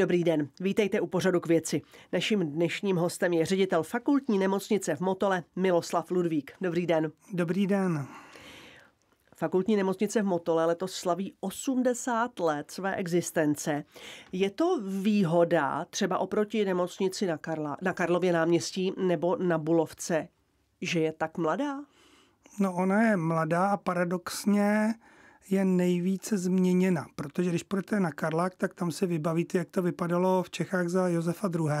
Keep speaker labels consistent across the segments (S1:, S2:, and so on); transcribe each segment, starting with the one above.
S1: Dobrý den, vítejte u pořadu k věci. Naším dnešním hostem je ředitel fakultní nemocnice v Motole Miloslav Ludvík. Dobrý den. Dobrý den. Fakultní nemocnice v Motole letos slaví 80 let své existence. Je to výhoda třeba oproti nemocnici na, Karla, na Karlově náměstí nebo na Bulovce, že je tak mladá?
S2: No ona je mladá a paradoxně je nejvíce změněna, protože když půjdete na Karlák, tak tam se vybavíte, jak to vypadalo v Čechách za Josefa II.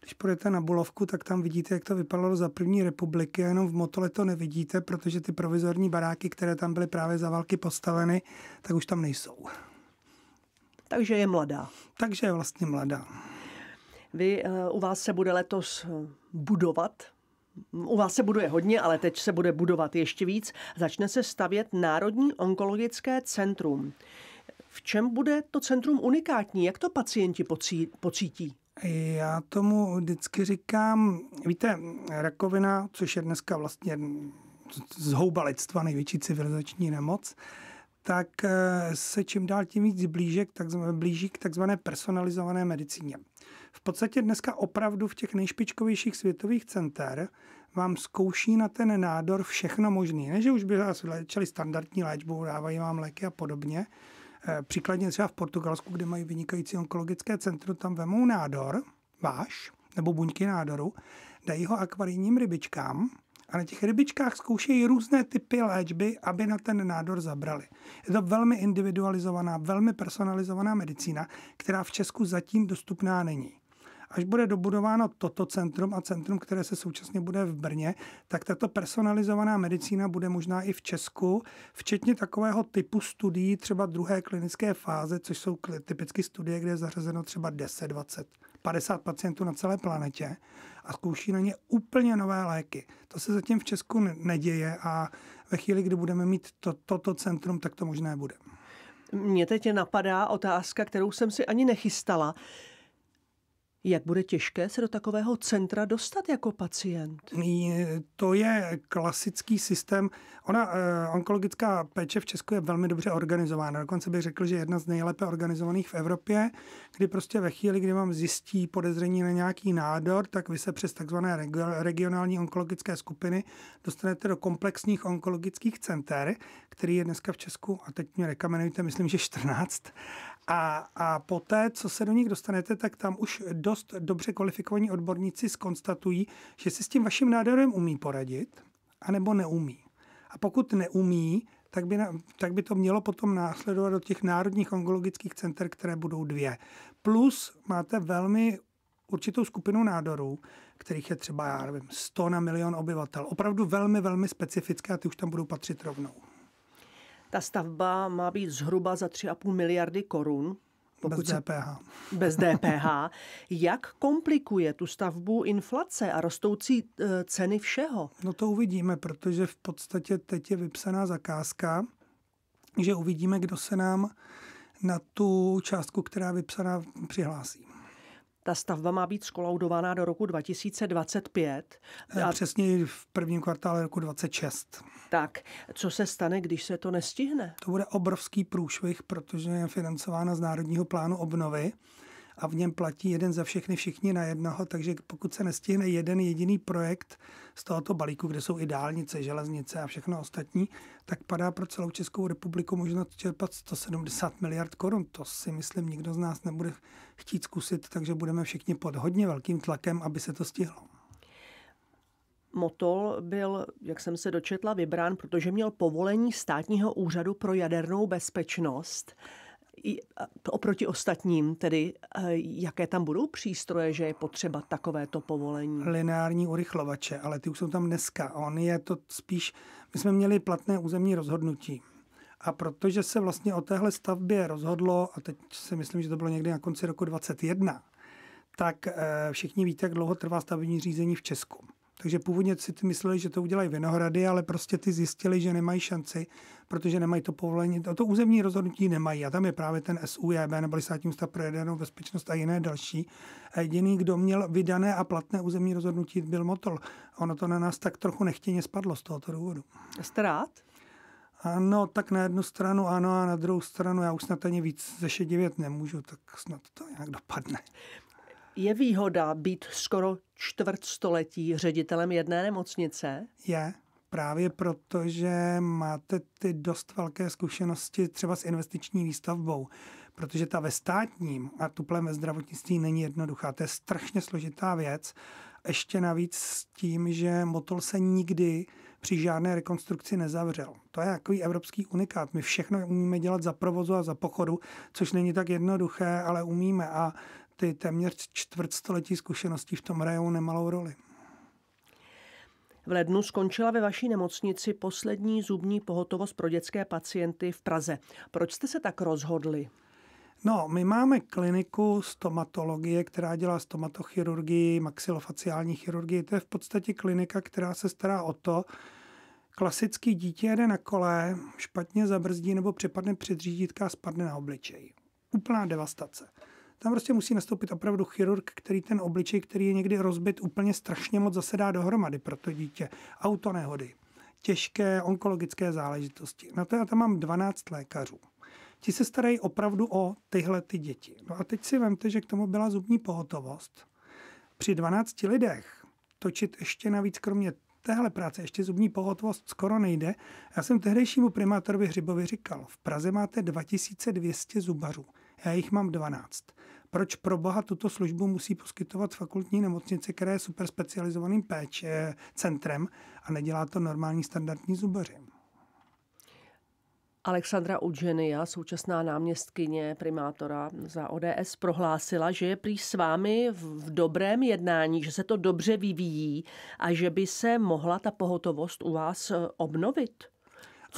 S2: Když půjdete na Bulovku, tak tam vidíte, jak to vypadalo za první republiky, jenom v Motole to nevidíte, protože ty provizorní baráky, které tam byly právě za války postaveny, tak už tam nejsou. Takže
S1: je mladá. Takže je vlastně mladá. Vy, eh, u vás se bude letos eh, budovat u vás se buduje hodně, ale teď se bude budovat ještě víc. Začne se stavět Národní onkologické centrum. V čem bude to centrum unikátní? Jak to
S2: pacienti pocí, pocítí? Já tomu vždycky říkám, víte, rakovina, což je dneska vlastně zhouba lidstva, největší civilizační nemoc, tak eh, se čím dál tím víc blíže k takzvané, blíží k takzvané personalizované medicíně v podstatě dneska opravdu v těch nejšpičkovějších světových center vám zkouší na ten nádor všechno možné. Ne, že už by vás léčili standardní léčbou, dávají vám léky a podobně. Eh, příkladně třeba v Portugalsku, kde mají vynikající onkologické centrum, tam vemou nádor, váš, nebo buňky nádoru, dají ho akvarijním rybičkám, a na těch rybičkách zkoušejí různé typy léčby, aby na ten nádor zabrali. Je to velmi individualizovaná, velmi personalizovaná medicína, která v Česku zatím dostupná není. Až bude dobudováno toto centrum a centrum, které se současně bude v Brně, tak tato personalizovaná medicína bude možná i v Česku, včetně takového typu studií, třeba druhé klinické fáze, což jsou typicky studie, kde je zařazeno třeba 10-20 50 pacientů na celé planetě a zkouší na ně úplně nové léky. To se zatím v Česku neděje a ve chvíli, kdy budeme mít to, toto centrum, tak to možné bude.
S1: Mě teď napadá otázka, kterou jsem si ani nechystala. Jak bude těžké se do takového centra dostat jako pacient?
S2: To je klasický systém. Ona, eh, onkologická péče v Česku je velmi dobře organizována. Dokonce bych řekl, že je jedna z nejlépe organizovaných v Evropě, kdy prostě ve chvíli, kdy vám zjistí podezření na nějaký nádor, tak vy se přes takzvané regionální onkologické skupiny dostanete do komplexních onkologických center, který je dneska v Česku, a teď mě rekamenujte, myslím, že 14. A, a poté, co se do nich dostanete, tak tam už dost dobře kvalifikovaní odborníci skonstatují, že si s tím vaším nádorem umí poradit, anebo neumí. A pokud neumí, tak by, tak by to mělo potom následovat do těch národních onkologických center, které budou dvě. Plus máte velmi určitou skupinu nádorů, kterých je třeba, já nevím, 100 na milion obyvatel. Opravdu velmi, velmi specifické a ty už tam budou patřit rovnou.
S1: Ta stavba má být zhruba za 3,5 miliardy korun. Pokud bez DPH. Se, bez DPH. Jak komplikuje tu stavbu inflace a rostoucí
S2: e, ceny všeho? No to uvidíme, protože v podstatě teď je vypsaná zakázka, že uvidíme, kdo se nám na tu částku, která je vypsaná, přihlásí.
S1: Ta stavba má být skolaudovaná do roku 2025.
S2: Eh, a... Přesně v prvním kvartále roku 2026 tak co se stane, když se to nestihne? To bude obrovský průšvih, protože je financována z Národního plánu obnovy a v něm platí jeden za všechny, všichni na jednoho, takže pokud se nestihne jeden jediný projekt z tohoto balíku, kde jsou i dálnice, železnice a všechno ostatní, tak padá pro celou Českou republiku možná čerpat 170 miliard korun. To si myslím, nikdo z nás nebude chtít zkusit, takže budeme všichni pod hodně velkým tlakem, aby se to stihlo.
S1: Motol byl, jak jsem se dočetla, vybrán, protože měl povolení státního úřadu pro jadernou bezpečnost. I oproti ostatním, tedy e, jaké tam budou přístroje, že je potřeba takovéto povolení?
S2: Lineární urychlovače, ale ty už jsou tam dneska. On je to spíš, my jsme měli platné územní rozhodnutí. A protože se vlastně o téhle stavbě rozhodlo, a teď si myslím, že to bylo někdy na konci roku 2021, tak e, všichni víte, jak dlouho trvá stavební řízení v Česku. Takže původně si mysleli, že to udělají Vinohrady, ale prostě ty zjistili, že nemají šanci, protože nemají to povolení. A to územní rozhodnutí nemají. A tam je právě ten SUJB, e nebo státní ústav pro jadernou bezpečnost a jiné další. A jediný, kdo měl vydané a platné územní rozhodnutí, byl Motol. Ono to na nás tak trochu nechtěně spadlo z tohoto důvodu. Jste rád? Ano, tak na jednu stranu ano a na druhou stranu já už snad ani víc zešedivět nemůžu, tak snad to nějak dopadne.
S1: Je výhoda být skoro čtvrtstoletí ředitelem jedné nemocnice?
S2: Je, právě proto, že máte ty dost velké zkušenosti třeba s investiční výstavbou, protože ta ve státním a tuplem ve zdravotnictví není jednoduchá. To je strašně složitá věc. Ještě navíc s tím, že Motol se nikdy při žádné rekonstrukci nezavřel. To je takový evropský unikát. My všechno umíme dělat za provozu a za pochodu, což není tak jednoduché, ale umíme. A ty téměř čtvrtstoletí zkušeností v tom hrajou nemalou roli.
S1: V lednu skončila ve vaší nemocnici poslední zubní pohotovost pro dětské pacienty v Praze. Proč jste se tak rozhodli?
S2: No, my máme kliniku stomatologie, která dělá stomatochirurgii, maxilofaciální chirurgii. To je v podstatě klinika, která se stará o to, klasický dítě jede na kole, špatně zabrzdí nebo přepadne před řídítka a spadne na obličej. Úplná devastace. Tam prostě musí nastoupit opravdu chirurg, který ten obličej, který je někdy rozbit, úplně strašně moc zasedá dohromady pro to dítě. Autonehody, těžké onkologické záležitosti. Na to já tam mám 12 lékařů. Ti se starají opravdu o tyhle ty děti. No a teď si vemte, že k tomu byla zubní pohotovost. Při 12 lidech točit ještě navíc kromě téhle práce ještě zubní pohotovost skoro nejde. Já jsem tehdejšímu primátorovi Hřibovi říkal, v Praze máte 2200 zubařů, já jich mám 12 proč pro boha tuto službu musí poskytovat fakultní nemocnice, které je super specializovaným péče centrem a nedělá to normální standardní zubaři.
S1: Alexandra Udženia, současná náměstkyně primátora za ODS, prohlásila, že je prý s vámi v dobrém jednání, že se to dobře vyvíjí a že by se mohla ta pohotovost u vás eh, obnovit.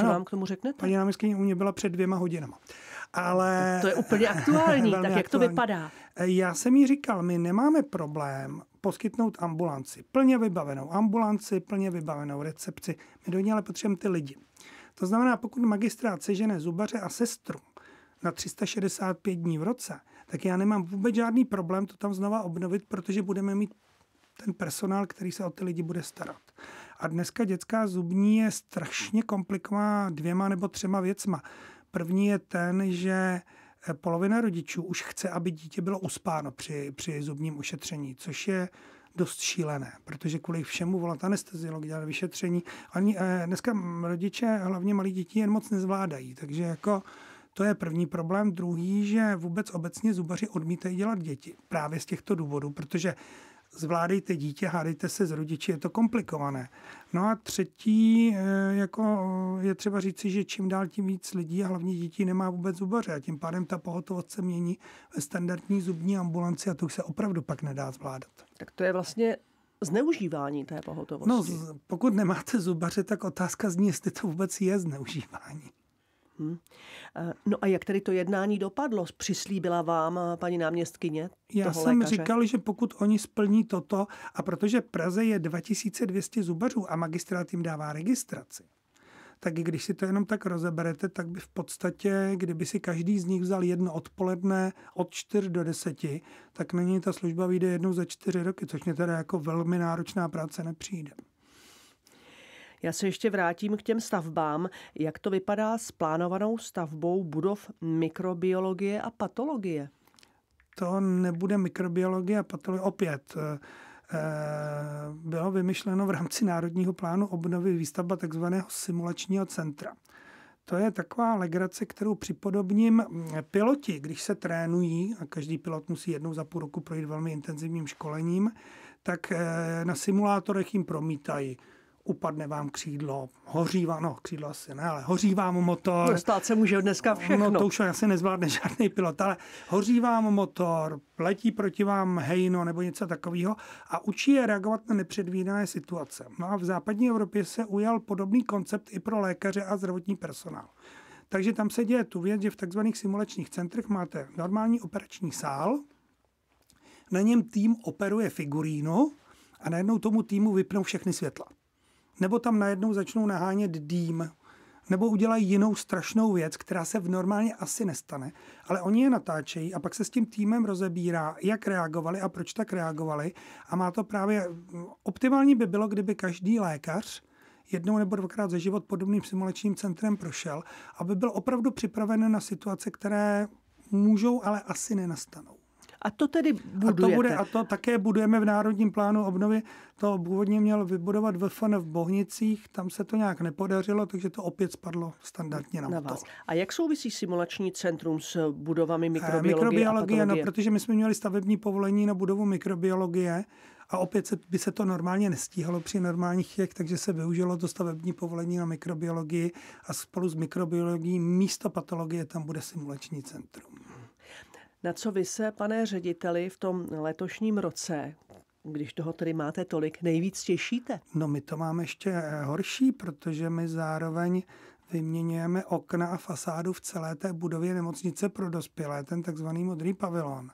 S1: Co ano, nám
S2: k tomu řeknete? Paní náměstkyně u mě byla před dvěma hodinama. Ale... To je úplně aktuální, tak jak aktuální. to vypadá? Já jsem jí říkal, my nemáme problém poskytnout ambulanci, plně vybavenou ambulanci, plně vybavenou recepci. My do ní ale potřebujeme ty lidi. To znamená, pokud magistrát sežene zubaře a sestru na 365 dní v roce, tak já nemám vůbec žádný problém to tam znova obnovit, protože budeme mít ten personál, který se o ty lidi bude starat. A dneska dětská zubní je strašně komplikovaná dvěma nebo třema věcma. První je ten, že eh, polovina rodičů už chce, aby dítě bylo uspáno při, při zubním ošetření, což je dost šílené, protože kvůli všemu volat anesteziolog, dělat vyšetření. Ani, eh, dneska rodiče, hlavně malí děti, jen moc nezvládají, takže jako to je první problém. Druhý, že vůbec obecně zubaři odmítají dělat děti právě z těchto důvodů, protože zvládejte dítě, hádejte se s rodiči, je to komplikované. No a třetí, eh, jako eh, je třeba říci, že čím dál tím víc lidí a hlavně dětí nemá vůbec zubaře a tím pádem ta pohotovost se mění ve standardní zubní ambulanci a to už se opravdu pak nedá zvládat.
S1: Tak to je vlastně zneužívání té
S2: pohotovosti. No, pokud nemáte zubaře, tak otázka zní, jestli to vůbec je zneužívání.
S1: Hmm. No a jak tedy to jednání dopadlo? Přislíbila vám eh, paní náměstkyně?
S2: Já jsem lékaře? říkal, že pokud oni splní toto, a protože Praze je 2200 zubařů a magistrát jim dává registraci, tak když si to jenom tak rozeberete, tak by v podstatě, kdyby si každý z nich vzal jedno odpoledne od 4 do 10, tak není ta služba vyjde jednou za 4 roky, což mě teda jako velmi náročná práce nepřijde.
S1: Já se ještě vrátím k těm stavbám. Jak to vypadá s plánovanou stavbou budov mikrobiologie a patologie?
S2: To nebude mikrobiologie a patologie. Opět, eh, eh, bylo vymyšleno v rámci Národního plánu obnovy výstavba tzv. simulačního centra. To je taková legrace, kterou připodobním mm, piloti, když se trénují, a každý pilot musí jednou za půl roku projít velmi intenzivním školením, tak eh, na simulátorech jim promítají upadne vám křídlo, hoří vám, no křídlo asi ne, ale hoří vám motor. No, stát se může dneska no, všechno. No to už asi nezvládne žádný pilot, ale hoří vám motor, letí proti vám hejno nebo něco takového a učí je reagovat na nepředvídané situace. No a v západní Evropě se ujal podobný koncept i pro lékaře a zdravotní personál. Takže tam se děje tu věc, že v takzvaných simulačních centrech máte normální operační sál, na něm tým operuje figurínu a najednou tomu týmu vypnou všechny světla nebo tam najednou začnou nahánět dým, nebo udělají jinou strašnou věc, která se v normálně asi nestane, ale oni je natáčejí a pak se s tím týmem rozebírá, jak reagovali a proč tak reagovali a má to právě, optimální by bylo, kdyby každý lékař jednou nebo dvakrát za život podobným simulačním centrem prošel, aby byl opravdu připraven na situace, které můžou, ale asi nenastanou. A to tedy budujete. A to, bude, a to také budujeme v Národním plánu obnovy. To původně měl vybudovat VFN v Bohnicích, tam se to nějak nepodařilo, takže to opět spadlo standardně na, na vás.
S1: A jak souvisí simulační centrum s eh, budovami mikrobiologie? Eh, mikrobiologie, a no, protože
S2: my jsme měli stavební povolení na budovu mikrobiologie a opět se, by se to normálně nestíhalo při normálních těch, takže se využilo to stavební povolení na mikrobiologii a spolu s mikrobiologií místo patologie tam bude simulační centrum.
S1: Na co vy se, pane řediteli, v tom letošním roce, když toho tedy máte tolik, nejvíc těšíte?
S2: No my to máme ještě eh, horší, protože my zároveň vyměňujeme okna a fasádu v celé té budově nemocnice pro dospělé, ten takzvaný modrý pavilon.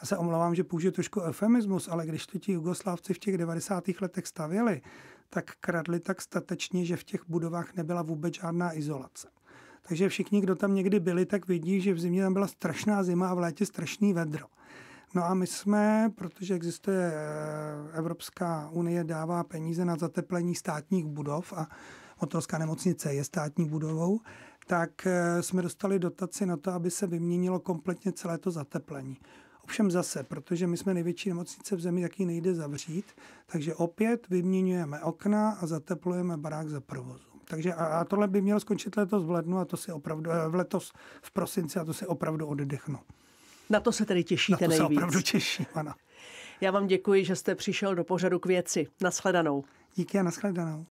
S2: Já se omlouvám, že použiju trošku eufemismus, ale když to ti Jugoslávci v těch 90. letech stavěli, tak kradli tak statečně, že v těch budovách nebyla vůbec žádná izolace. Takže všichni, kdo tam někdy byli, tak vidí, že v zimě tam byla strašná zima a v létě strašný vedro. No a my jsme, protože existuje eh, Evropská unie, dává peníze na zateplení státních budov a Motolská nemocnice je státní budovou, tak eh, jsme dostali dotaci na to, aby se vyměnilo kompletně celé to zateplení. Ovšem zase, protože my jsme největší nemocnice v zemi, jaký nejde zavřít, takže opět vyměňujeme okna a zateplujeme barák za provozu. Takže a, a tohle by mělo skončit letos v lednu a to si opravdu, eh, v letos v prosinci a to si opravdu oddechnu. Na to se tedy těšíte Na to nejvíc. se opravdu těším, ano.
S1: Já vám děkuji, že jste přišel do pořadu k věci. Naschledanou. Díky a naschledanou.